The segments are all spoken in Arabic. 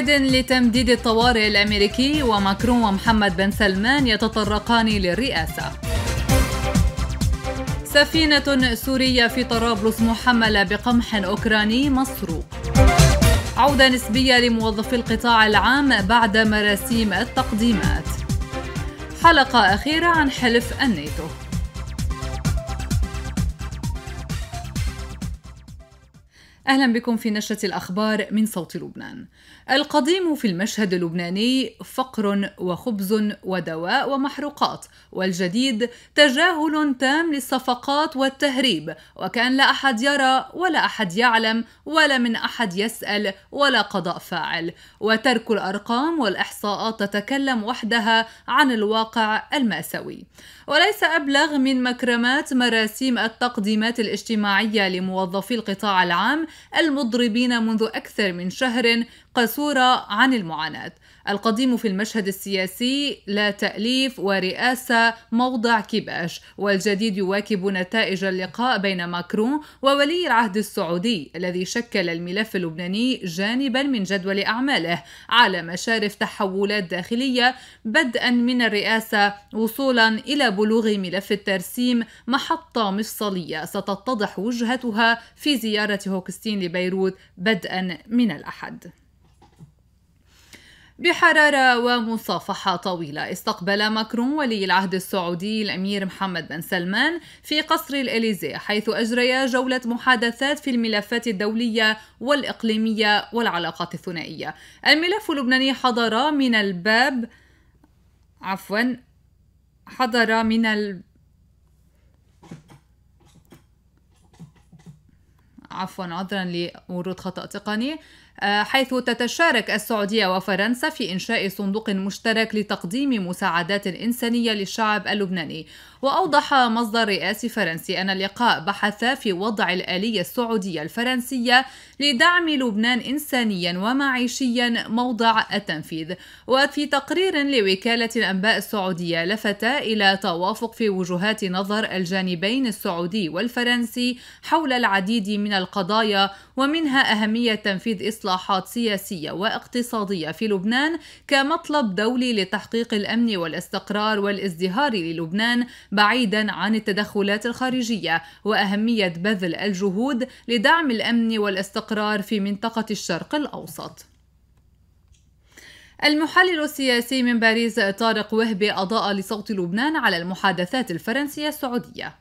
بايدن لتمديد الطوارئ الامريكي وماكرون ومحمد بن سلمان يتطرقان للرئاسه سفينة سورية في طرابلس محملة بقمح أوكراني مسروق عودة نسبية لموظفي القطاع العام بعد مراسيم التقديمات حلقة أخيرة عن حلف الناتو أهلا بكم في نشرة الأخبار من صوت لبنان. القديم في المشهد اللبناني فقر وخبز ودواء ومحروقات، والجديد تجاهل تام للصفقات والتهريب، وكان لا أحد يرى ولا أحد يعلم ولا من أحد يسأل ولا قضاء فاعل، وترك الأرقام والإحصاءات تتكلم وحدها عن الواقع المأساوي. وليس أبلغ من مكرمات مراسيم التقديمات الاجتماعية لموظفي القطاع العام المضربين منذ أكثر من شهر قسورة عن المعاناة القديم في المشهد السياسي لا تأليف ورئاسة موضع كباش والجديد يواكب نتائج اللقاء بين ماكرون وولي العهد السعودي الذي شكل الملف اللبناني جانبا من جدول أعماله على مشارف تحولات داخلية بدءا من الرئاسة وصولا إلى بلوغ ملف الترسيم محطة مفصلية ستتضح وجهتها في زيارة هوكستين لبيروت بدءا من الأحد بحرارة ومصافحة طويلة استقبل ماكرون ولي العهد السعودي الأمير محمد بن سلمان في قصر الإليزي حيث أجريا جولة محادثات في الملفات الدولية والإقليمية والعلاقات الثنائية الملف اللبناني حضر من الباب عفوا حضر من ال... عفوا عذرا لورود خطأ تقني آه، حيث تتشارك السعودية وفرنسا في إنشاء صندوق مشترك لتقديم مساعدات إنسانية للشعب اللبناني وأوضح مصدر رئاسي فرنسي أن اللقاء بحث في وضع الآلية السعودية الفرنسية لدعم لبنان إنسانيا ومعيشيا موضع التنفيذ وفي تقرير لوكالة الأنباء السعودية لفت إلى توافق في وجهات نظر الجانبين السعودي والفرنسي حول العديد من القضايا ومنها أهمية تنفيذ إصلاح إصلاحات سياسية واقتصادية في لبنان كمطلب دولي لتحقيق الأمن والاستقرار والازدهار للبنان بعيدا عن التدخلات الخارجية وأهمية بذل الجهود لدعم الأمن والاستقرار في منطقة الشرق الأوسط. المحلل السياسي من باريس طارق وهبي أضاء لصوت لبنان على المحادثات الفرنسية السعودية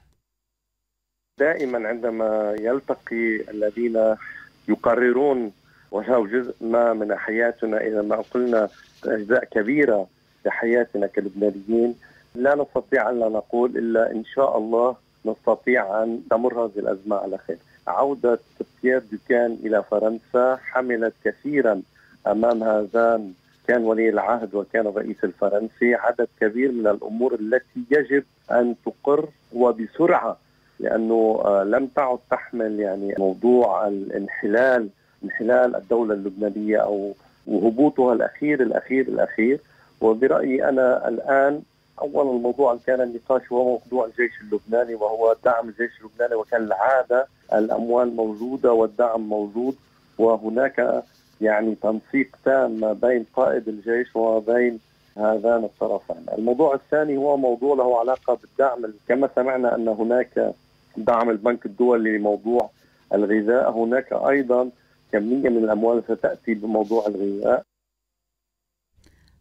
دائما عندما يلتقي الذين يقررون وهو جزء ما من حياتنا إذا ما قلنا أجزاء كبيرة لحياتنا كلبنانيين لا نستطيع أن لا نقول إلا إن شاء الله نستطيع أن تمر هذه الأزمة على خير عودة بيير دوكان إلى فرنسا حملت كثيرا أمام هذان كان ولي العهد وكان الرئيس الفرنسي عدد كبير من الأمور التي يجب أن تقر وبسرعة لأنه آه، لم تعد تحمل يعني موضوع الانحلال انحلال الدوله اللبنانيه او وهبوطها الاخير الاخير الاخير وبرايي انا الان اول الموضوع كان النقاش هو موضوع الجيش اللبناني وهو دعم الجيش اللبناني وكالعاده الاموال موجوده والدعم موجود وهناك يعني تنسيق تام ما بين قائد الجيش وبين هذان الطرفين الموضوع الثاني هو موضوع له علاقه بالدعم كما سمعنا ان هناك دعم البنك الدولي لموضوع الغذاء هناك ايضا كميه من الاموال ستاتي بموضوع الغذاء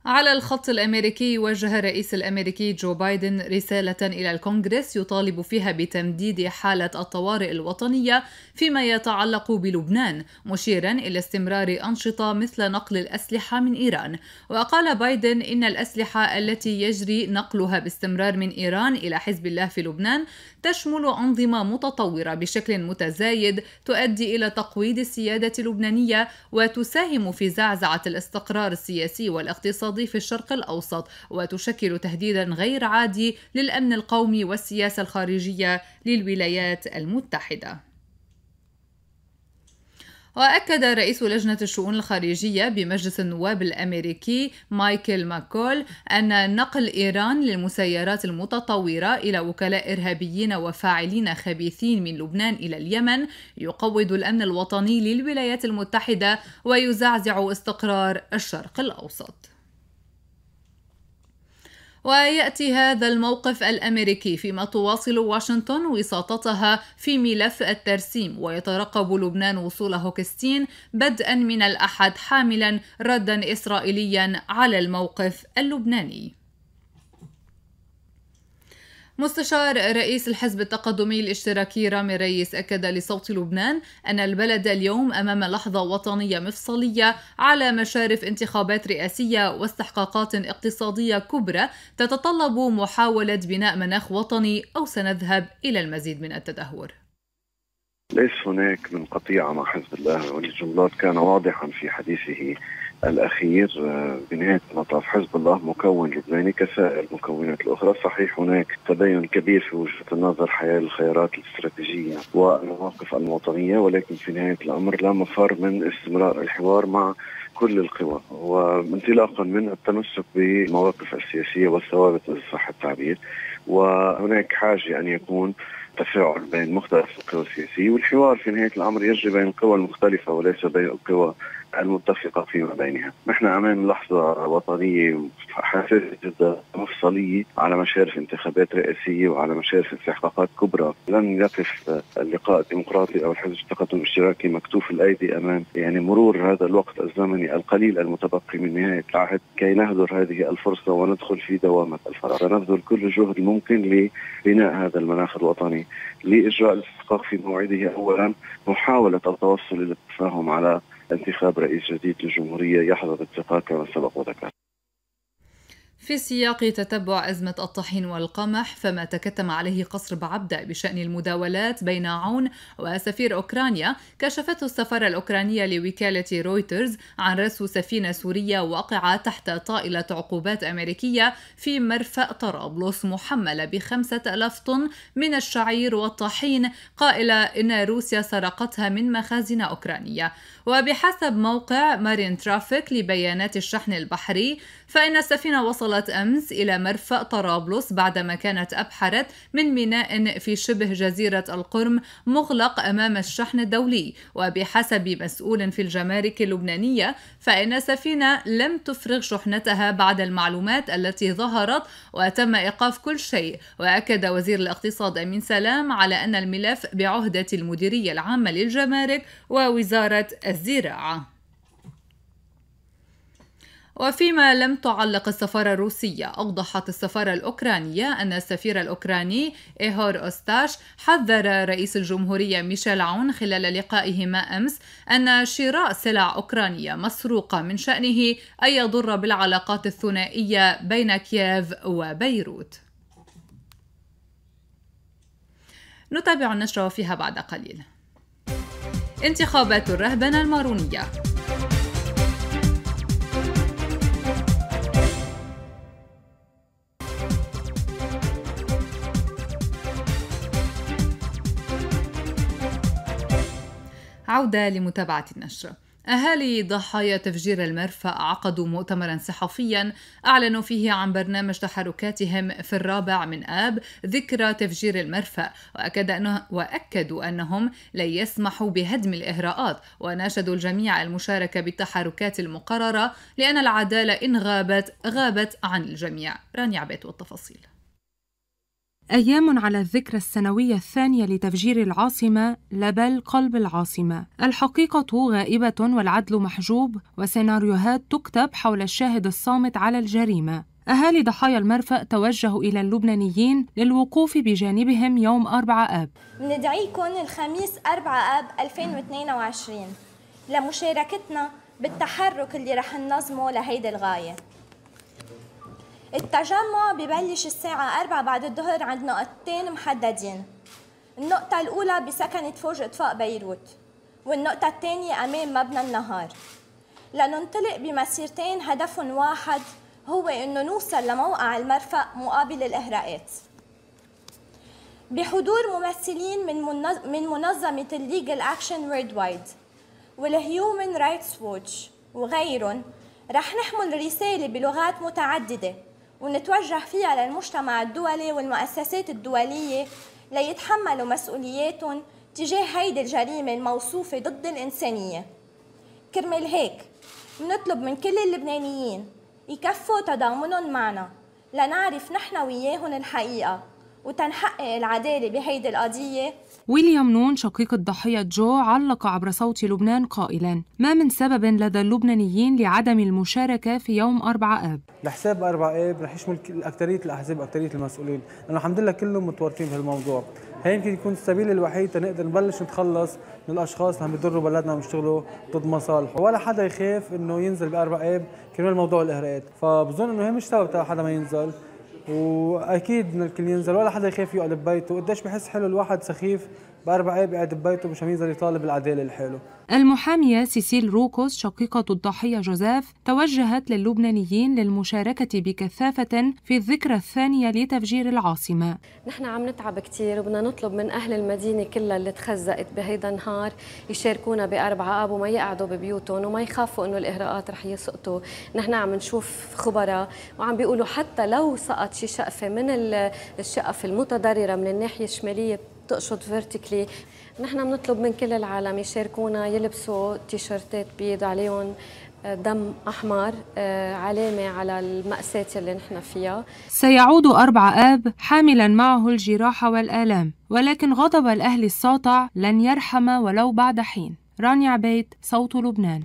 على الخط الامريكي وجه الرئيس الامريكي جو بايدن رساله الى الكونغرس يطالب فيها بتمديد حاله الطوارئ الوطنيه فيما يتعلق بلبنان مشيرا الى استمرار انشطه مثل نقل الاسلحه من ايران وقال بايدن ان الاسلحه التي يجري نقلها باستمرار من ايران الى حزب الله في لبنان تشمل انظمه متطوره بشكل متزايد تؤدي الى تقويض السياده اللبنانيه وتساهم في زعزعه الاستقرار السياسي والاقتصادي الارضي في الشرق الاوسط وتشكل تهديدا غير عادي للامن القومي والسياسه الخارجيه للولايات المتحده وأكد رئيس لجنة الشؤون الخارجية بمجلس النواب الأمريكي مايكل ماكول أن نقل إيران للمسيرات المتطورة إلى وكلاء إرهابيين وفاعلين خبيثين من لبنان إلى اليمن يقوض الأمن الوطني للولايات المتحدة ويزعزع استقرار الشرق الأوسط. ويأتي هذا الموقف الأمريكي فيما تواصل واشنطن وساطتها في ملف الترسيم ويترقب لبنان وصول هوكستين بدءا من الأحد حاملا ردا إسرائيليا على الموقف اللبناني مستشار رئيس الحزب التقدمي الاشتراكي رامي ريس أكد لصوت لبنان أن البلد اليوم أمام لحظة وطنية مفصلية على مشارف انتخابات رئاسية واستحقاقات اقتصادية كبرى تتطلب محاولة بناء مناخ وطني أو سنذهب إلى المزيد من التدهور. ليس هناك من قطيعة مع حزب الله والجملات كان واضحا في حديثه الأخير بنهاية آه، المطاف حزب الله مكون لبناني كسائر المكونات الأخرى صحيح هناك تباين كبير في وجهة النظر حيال الخيارات الاستراتيجية والمواقف الموطنية ولكن في نهاية الأمر لا مفر من استمرار الحوار مع كل القوى وانطلاقا من التمسك بالمواقف السياسية والثوابت إذا صح التعبير وهناك حاجة أن يكون تفاعل بين مختلف القوى السياسية والحوار في نهاية الأمر يجري بين القوى المختلفة وليس بين القوى المتفقة فيما بينها نحن أمام لحظة وطنية حساسة جدا مفصلية على مشارف انتخابات رئاسية وعلى مشارف استحقاقات كبرى لن يقف اللقاء الديمقراطي أو الحزب التقدم الاشتراكي مكتوف الأيدي أمام يعني مرور هذا الوقت الزمني القليل المتبقي من نهاية العهد كي نهدر هذه الفرصة وندخل في دوامة الفراغ سنبذل كل الجهد الممكن لبناء هذا المناخ الوطني لإجراء الاستحقاق في موعده أولا محاولة التوصل إلى التفاهم على انتخاب رئيس جديد للجمهورية يحظى بالثقة كما سبق وذكر في سياق تتبع أزمة الطحين والقمح فما تكتم عليه قصر بعبدة بشأن المداولات بين عون وسفير أوكرانيا كشفته السفارة الأوكرانية لوكالة رويترز عن رسو سفينة سورية واقعة تحت طائلة عقوبات أمريكية في مرفأ طرابلس محملة بخمسة ألاف طن من الشعير والطحين قائلة إن روسيا سرقتها من مخازن أوكرانية وبحسب موقع مارين ترافيك لبيانات الشحن البحري فإن السفينة وصلت أمس إلى مرفأ طرابلس بعدما كانت أبحرت من ميناء في شبه جزيرة القرم مغلق أمام الشحن الدولي وبحسب مسؤول في الجمارك اللبنانية فإن السفينة لم تفرغ شحنتها بعد المعلومات التي ظهرت وتم إيقاف كل شيء وأكد وزير الاقتصاد أمين سلام على أن الملف بعهدة المديرية العامة للجمارك ووزارة الزراعة وفيما لم تعلق السفارة الروسية أوضحت السفارة الأوكرانية أن السفير الأوكراني إيهور أوستاش حذر رئيس الجمهورية ميشيل عون خلال لقائهما أمس أن شراء سلع أوكرانية مسروقة من شأنه أن يضر بالعلاقات الثنائية بين كييف وبيروت نتابع النشرة فيها بعد قليل انتخابات الرهبنة المارونية عودة لمتابعة النشرة أهالي ضحايا تفجير المرفأ عقدوا مؤتمرا صحفيا أعلنوا فيه عن برنامج تحركاتهم في الرابع من آب ذكرى تفجير المرفأ وأكد أنه وأكدوا أنهم لن يسمحوا بهدم الإهراءات وناشدوا الجميع المشاركة بالتحركات المقررة لأن العدالة إن غابت غابت عن الجميع رانيا عبيت والتفاصيل أيام على الذكرى السنوية الثانية لتفجير العاصمة لا بل قلب العاصمة الحقيقة غائبة والعدل محجوب وسيناريوهات تكتب حول الشاهد الصامت على الجريمة أهالي ضحايا المرفأ توجهوا إلى اللبنانيين للوقوف بجانبهم يوم 4 آب ندعيكم الخميس 4 آب 2022 لمشاركتنا بالتحرك اللي رح ننظمه لهيدي الغاية التجمع ببلش الساعة 4 بعد الظهر عند نقطتين محددين النقطة الأولى بسكنة فوج إطفاء بيروت والنقطة الثانية أمام مبنى النهار لننطلق بمسيرتين هدف واحد هو أنه نوصل لموقع المرفأ مقابل الإهراءات بحضور ممثلين من منظمة الليجل أكشن Worldwide وايد والهيومن رايتس ووتش وغيرهم رح نحمل رسالة بلغات متعددة ونتوجه فيها للمجتمع الدولي والمؤسسات الدولية ليتحملوا مسؤولياتهم تجاه هيدي الجريمة الموصوفة ضد الإنسانية كرمال هيك منطلب من كل اللبنانيين يكفوا تضامنهم معنا لنعرف نحن وياهن الحقيقة وتنحقق العدالة بهيدي القضية ويليام نون شقيق الضحية جو علق عبر صوت لبنان قائلا ما من سبب لدى اللبنانيين لعدم المشاركة في يوم 4 آب لحساب 4 آب رح يشمل أكترية الأحزاب أكترية المسؤولين لأنه الحمد لله كلهم متورطين بهالموضوع هي يمكن يكون السبيل الوحيد تنقدر نبلش نتخلص من الاشخاص اللي عم يضروا بلدنا وعم يشتغلوا ضد مصالحه، ولا حدا يخاف انه ينزل باربع اب كرمال موضوع الاهراءات، فبظن انه هي مش سبب حدا ما ينزل، واكيد انك الكل ينزل ولا حدا يخاف يقعد ببيته قديش بحس حلو الواحد سخيف بأربع بقعد ببيته مش هيقدر يطالب العدالة لحاله المحامية سيسيل روكوس شقيقة الضحية جوزاف توجهت للبنانيين للمشاركة بكثافة في الذكرى الثانية لتفجير العاصمة نحن عم نتعب كثير وبدنا نطلب من أهل المدينة كلها اللي تخزقت بهيدا النهار يشاركونا بأربعة آب وما يقعدوا ببيوتهم وما يخافوا إنه الإهراءات رح يسقطوا نحن عم نشوف خبراء وعم بيقولوا حتى لو سقط شي شقفة من الشقف المتضررة من الناحية الشمالية تقشط فيرتيكلي نحن بنطلب من كل العالم يشاركونا يلبسوا تيشرتات بيض عليهم آه، دم أحمر آه، علامة على المأساة اللي نحن فيها سيعود أربع آب حاملا معه الجراحة والآلام ولكن غضب الأهل الساطع لن يرحم ولو بعد حين رانيا عبيد صوت لبنان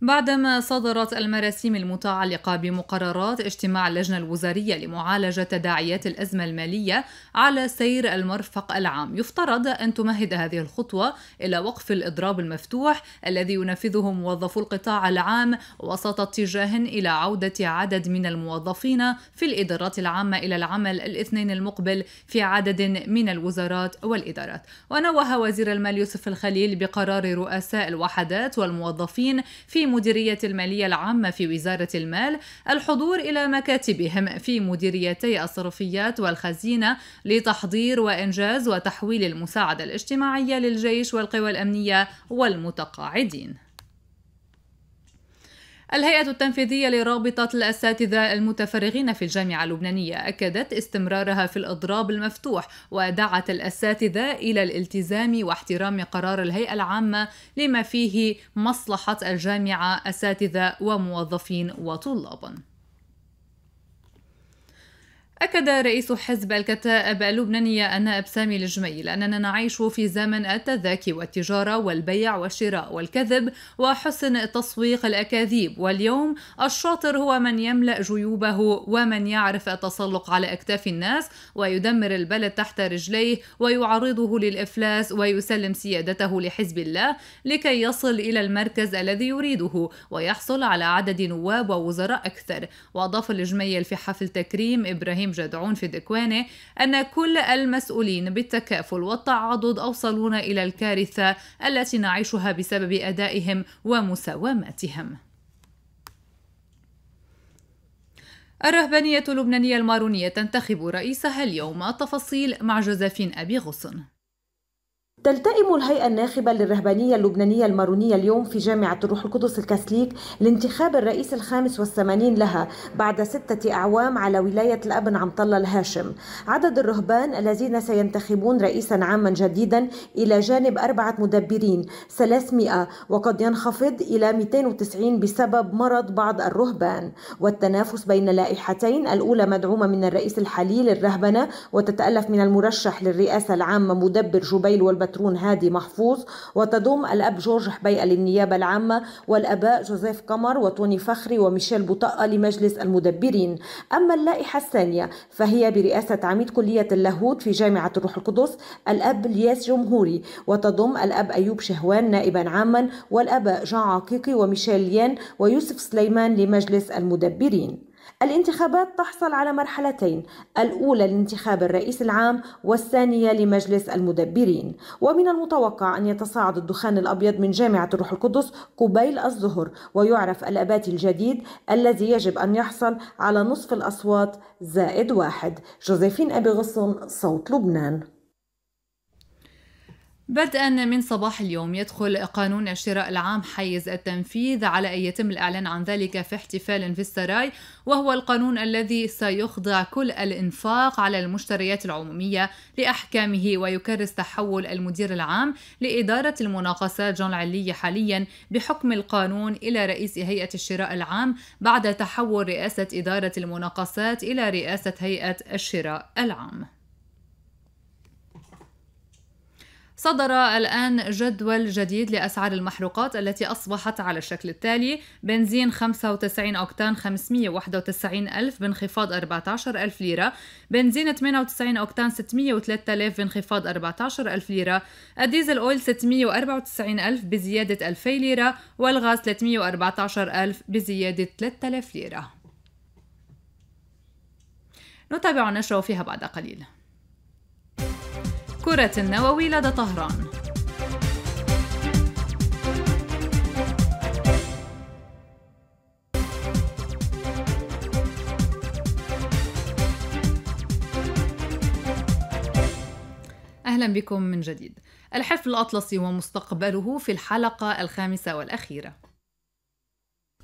بعدما صدرت المراسيم المتعلقة بمقررات اجتماع اللجنة الوزارية لمعالجة تداعيات الأزمة المالية على سير المرفق العام، يفترض أن تمهد هذه الخطوة إلى وقف الإضراب المفتوح الذي ينفذه موظفو القطاع العام وسط اتجاه إلى عودة عدد من الموظفين في الإدارات العامة إلى العمل الاثنين المقبل في عدد من الوزارات والإدارات. ونوه وزير المال يوسف الخليل بقرار رؤساء الوحدات والموظفين في مديرية المالية العامة في وزارة المال الحضور إلى مكاتبهم في مديريتي الصرفيات والخزينة لتحضير وإنجاز وتحويل المساعدة الاجتماعية للجيش والقوى الأمنية والمتقاعدين الهيئة التنفيذية لرابطة الأساتذة المتفرغين في الجامعة اللبنانية أكدت استمرارها في الإضراب المفتوح ودعت الأساتذة إلى الالتزام واحترام قرار الهيئة العامة لما فيه مصلحة الجامعة أساتذة وموظفين وطلاب. أكد رئيس حزب الكتائب اللبنانية النائب سامي الجميل أننا نعيش في زمن التذاكي والتجارة والبيع والشراء والكذب وحسن تسويق الأكاذيب واليوم الشاطر هو من يملأ جيوبه ومن يعرف التسلق على أكتاف الناس ويدمر البلد تحت رجليه ويعرضه للإفلاس ويسلم سيادته لحزب الله لكي يصل إلى المركز الذي يريده ويحصل على عدد نواب ووزراء أكثر وأضاف الجميل في حفل تكريم إبراهيم التنظيم جدعون في دكوانة أن كل المسؤولين بالتكافل والتعاضد أوصلون إلى الكارثة التي نعيشها بسبب أدائهم ومساوماتهم الرهبانية اللبنانية المارونية تنتخب رئيسها اليوم تفاصيل مع جوزافين أبي غصن تلتئم الهيئة الناخبة للرهبانية اللبنانية المارونية اليوم في جامعة الروح القدس الكاثليك لانتخاب الرئيس الخامس والثمانين لها بعد ستة أعوام على ولاية الأبن عبد الله الهاشم عدد الرهبان الذين سينتخبون رئيسا عاما جديدا إلى جانب أربعة مدبرين 300 وقد ينخفض إلى 290 بسبب مرض بعض الرهبان والتنافس بين لائحتين الأولى مدعومة من الرئيس الحالي للرهبنة وتتألف من المرشح للرئاسة العامة مدبر جبيل والبتر باترون هادي محفوظ وتضم الأب جورج حبيئة للنيابة العامة والأباء جوزيف قمر وتوني فخري وميشيل بطاقة لمجلس المدبرين أما اللائحة الثانية فهي برئاسة عميد كلية اللاهوت في جامعة الروح القدس الأب الياس جمهوري وتضم الأب أيوب شهوان نائبا عاما والأباء جان عقيقي وميشيل يان ويوسف سليمان لمجلس المدبرين الانتخابات تحصل على مرحلتين الأولى لانتخاب الرئيس العام والثانية لمجلس المدبرين ومن المتوقع أن يتصاعد الدخان الأبيض من جامعة الروح القدس قبيل الظهر ويعرف الأبات الجديد الذي يجب أن يحصل على نصف الأصوات زائد واحد جوزيفين أبي غصن صوت لبنان بدءا من صباح اليوم يدخل قانون الشراء العام حيز التنفيذ على ان يتم الاعلان عن ذلك في احتفال في السراي وهو القانون الذي سيخضع كل الانفاق على المشتريات العموميه لاحكامه ويكرس تحول المدير العام لاداره المناقصات جون علي حاليا بحكم القانون الى رئيس هيئه الشراء العام بعد تحول رئاسه اداره المناقصات الى رئاسه هيئه الشراء العام صدر الآن جدول جديد لأسعار المحروقات التي أصبحت على الشكل التالي بنزين 95 أوكتان 591 ألف بانخفاض 14 ألف ليرة بنزين 98 أوكتان 603 ألف بانخفاض 14 ألف ليرة الديزل أويل 694 ألف بزيادة 2000 ليرة والغاز 314 ألف بزيادة 3000 ليرة نتابع النشرة فيها بعد قليل كرة النووي لدى طهران أهلا بكم من جديد الحفل الأطلسي ومستقبله في الحلقة الخامسة والأخيرة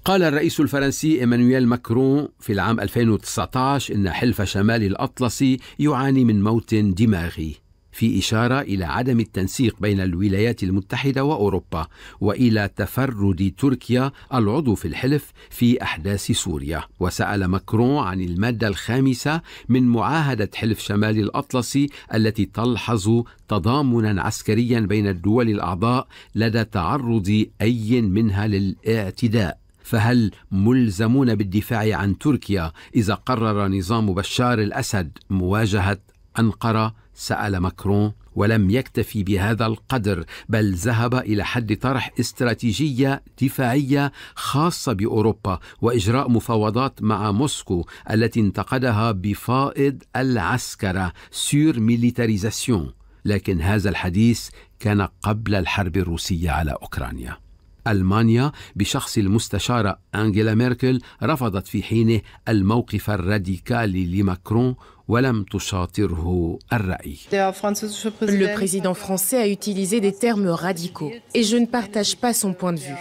قال الرئيس الفرنسي إيمانويل ماكرون في العام 2019 إن حلف شمال الأطلسي يعاني من موت دماغي في إشارة إلى عدم التنسيق بين الولايات المتحدة وأوروبا وإلى تفرد تركيا العضو في الحلف في أحداث سوريا وسأل ماكرون عن المادة الخامسة من معاهدة حلف شمال الأطلسي التي تلحظ تضامنا عسكريا بين الدول الأعضاء لدى تعرض أي منها للاعتداء فهل ملزمون بالدفاع عن تركيا اذا قرر نظام بشار الاسد مواجهه انقره سأل ماكرون ولم يكتفي بهذا القدر بل ذهب إلى حد طرح استراتيجية دفاعية خاصة بأوروبا وإجراء مفاوضات مع موسكو التي انتقدها بفائض العسكرة سور ميليتاريزاسيون لكن هذا الحديث كان قبل الحرب الروسية على أوكرانيا ألمانيا بشخص المستشارة أنجيلا ميركل رفضت في حينه الموقف الراديكالي لماكرون ولم تشاطره الرأي. Le président français a utilisé des termes radicaux et je ne partage pas son point de vue.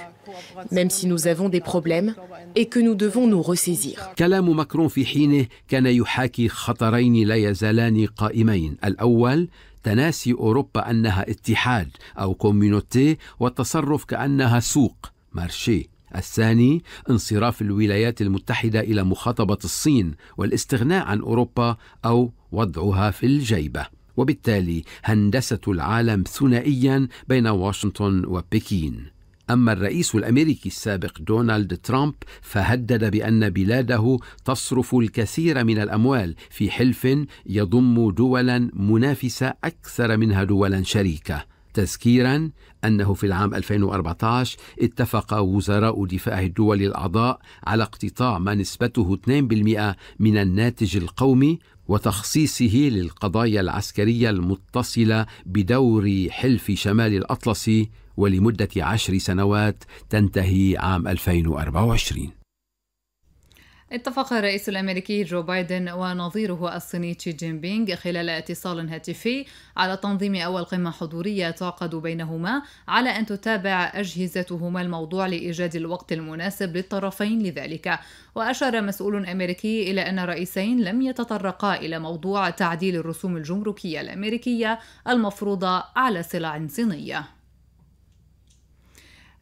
même si nous avons des problèmes et que nous devons nous ressaisir. كلام ماكرون في حينه كان يحاكي خطرين لا يزالان قائمين، الأول تناسي أوروبا أنها اتحاد أو كوميونوتي والتصرف كأنها سوق مارشيه الثاني انصراف الولايات المتحدة إلى مخاطبة الصين والاستغناء عن أوروبا أو وضعها في الجيبة وبالتالي هندسة العالم ثنائيا بين واشنطن وبكين أما الرئيس الأمريكي السابق دونالد ترامب فهدد بأن بلاده تصرف الكثير من الأموال في حلف يضم دولا منافسة أكثر منها دولا شريكة تذكيرا أنه في العام 2014 اتفق وزراء دفاع الدول الأعضاء على اقتطاع ما نسبته 2% من الناتج القومي وتخصيصه للقضايا العسكرية المتصلة بدور حلف شمال الأطلسي ولمدة عشر سنوات تنتهي عام 2024 اتفق الرئيس الامريكي جو بايدن ونظيره الصيني تشي جين بينغ خلال اتصال هاتفي على تنظيم اول قمه حضوريه تعقد بينهما على ان تتابع اجهزتهما الموضوع لايجاد الوقت المناسب للطرفين لذلك واشار مسؤول امريكي الى ان الرئيسين لم يتطرقا الى موضوع تعديل الرسوم الجمركيه الامريكيه المفروضه على سلع صينيه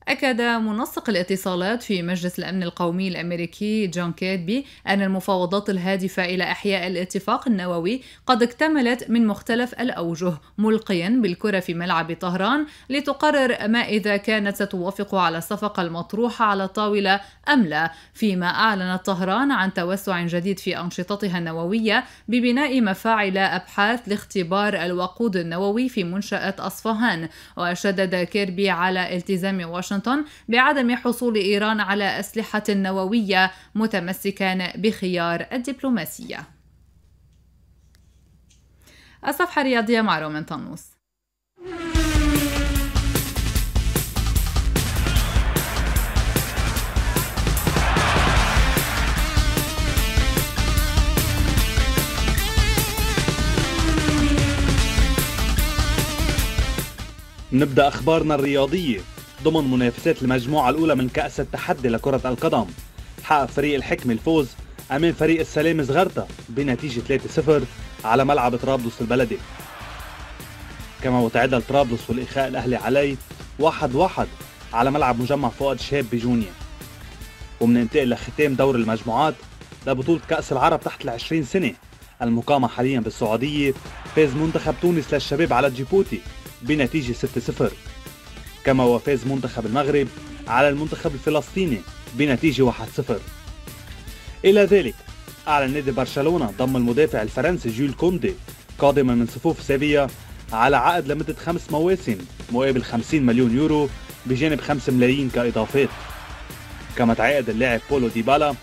أكد منسق الاتصالات في مجلس الأمن القومي الأمريكي جون كيدبي أن المفاوضات الهادفة إلى إحياء الاتفاق النووي قد اكتملت من مختلف الأوجه ملقيا بالكرة في ملعب طهران لتقرر ما إذا كانت ستوافق على الصفقة المطروحة على الطاولة أم لا فيما أعلنت طهران عن توسع جديد في أنشطتها النووية ببناء مفاعل أبحاث لاختبار الوقود النووي في منشأة أصفهان وشدد كيربي على التزام واشنطن واشنطن بعدم حصول إيران على أسلحة نووية متمسكا بخيار الدبلوماسية الصفحة الرياضية مع رومان طنوس نبدا اخبارنا الرياضيه ضمن منافسات المجموعة الأولى من كأس التحدي لكرة القدم حقق فريق الحكم الفوز أمام فريق السلام صغرتا بنتيجة 3-0 على ملعب طرابلس البلدي كما وتعدل طرابلس والإخاء الأهلي علي 1-1 على ملعب مجمع فؤاد شهاب بجونيا ومننتقل لختام دور المجموعات لبطولة كأس العرب تحت العشرين سنة المقامة حاليا بالسعودية فاز منتخب تونس للشباب على جيبوتي بنتيجة 6-0 كما وفاز منتخب المغرب على المنتخب الفلسطيني بنتيجة 1-0 إلى ذلك أعلن نادي برشلونة ضم المدافع الفرنسي جيل كوندي قادما من صفوف سيفيا على عقد لمدة خمس مواسم مقابل 50 مليون يورو بجانب 5 ملايين كإضافات كما تعاقد اللاعب بولو ديبالا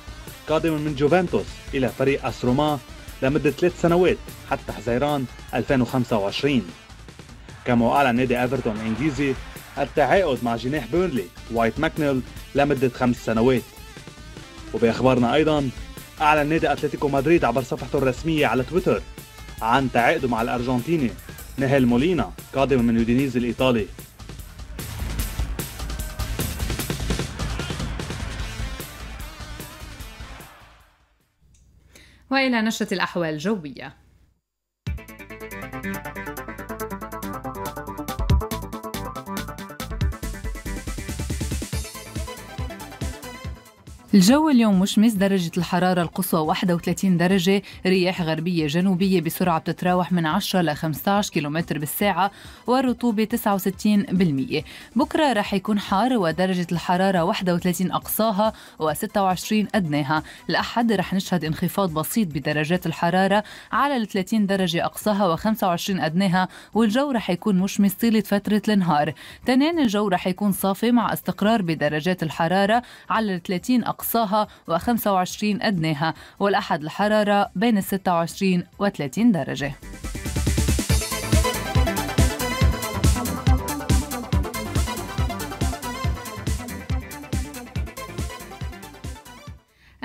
قادما من جوفنتوس إلى فريق أسروما لمدة ثلاث سنوات حتى حزيران 2025 كما أعلن نادي أفرتون الإنجليزي التعاقد مع جناح بيرنلي وايت ماكنيل لمدة خمس سنوات وبأخبارنا أيضا أعلن نادي أتلتيكو مدريد عبر صفحته الرسمية على تويتر عن تعاقده مع الأرجنتيني نهيل مولينا قادم من يودينيز الإيطالي والى نشره الاحوال الجويه الجو اليوم مشمس درجة الحرارة القصوى 31 درجة رياح غربية جنوبية بسرعة بتتراوح من 10 ل 15 كيلومتر بالساعة والرطوبة 69% بكرة رح يكون حار ودرجة الحرارة 31 أقصاها و26 أدناها الأحد رح نشهد انخفاض بسيط بدرجات الحرارة على 30 درجة أقصاها و25 أدناها والجو رح يكون مشمس طيلة فترة النهار تنين الجو رح يكون صافي مع استقرار بدرجات الحرارة على 30 أقصاها أقصاها و25 أدناها والأحد الحرارة بين 26 و 30 درجة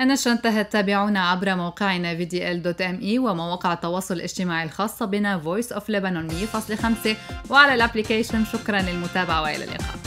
النشرة انتهت تابعونا عبر موقعنا vdl.me ومواقع التواصل الاجتماعي الخاصة بنا Voice of Lebanon 100.5 وعلى الابليكيشن شكرا للمتابعة وإلى اللقاء